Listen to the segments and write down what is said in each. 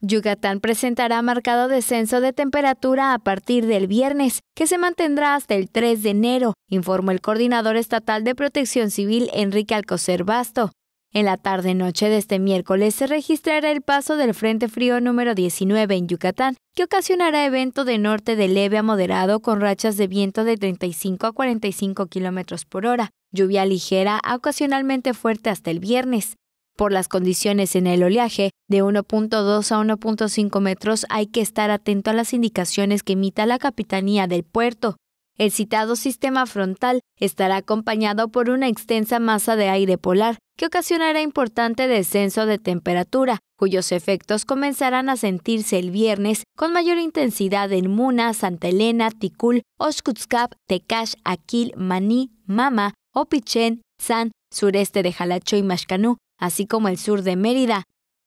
Yucatán presentará marcado descenso de temperatura a partir del viernes, que se mantendrá hasta el 3 de enero, informó el coordinador estatal de protección civil Enrique Alcocer Basto. En la tarde-noche de este miércoles se registrará el paso del Frente Frío número 19 en Yucatán, que ocasionará evento de norte de leve a moderado con rachas de viento de 35 a 45 kilómetros por hora, lluvia ligera a ocasionalmente fuerte hasta el viernes por las condiciones en el oleaje de 1.2 a 1.5 metros, hay que estar atento a las indicaciones que emita la Capitanía del Puerto. El citado sistema frontal estará acompañado por una extensa masa de aire polar, que ocasionará importante descenso de temperatura, cuyos efectos comenzarán a sentirse el viernes con mayor intensidad en Muna, Santa Elena, Tikul, Oshkutskap, Tekash, Aquil, Maní, Mama, Opichen, San, sureste de Jalacho y Mashkanú, así como el sur de Mérida.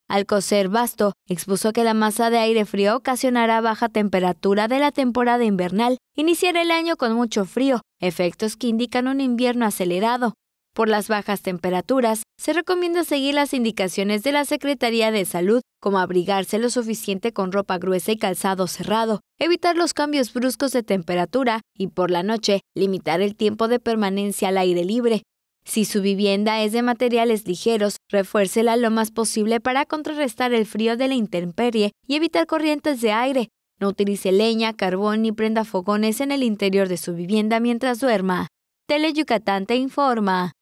Alcocer Basto expuso que la masa de aire frío ocasionará baja temperatura de la temporada invernal, iniciar el año con mucho frío, efectos que indican un invierno acelerado. Por las bajas temperaturas, se recomienda seguir las indicaciones de la Secretaría de Salud, como abrigarse lo suficiente con ropa gruesa y calzado cerrado, evitar los cambios bruscos de temperatura y por la noche limitar el tiempo de permanencia al aire libre. Si su vivienda es de materiales ligeros, refuércela lo más posible para contrarrestar el frío de la intemperie y evitar corrientes de aire. No utilice leña, carbón ni prenda fogones en el interior de su vivienda mientras duerma. Tele te informa.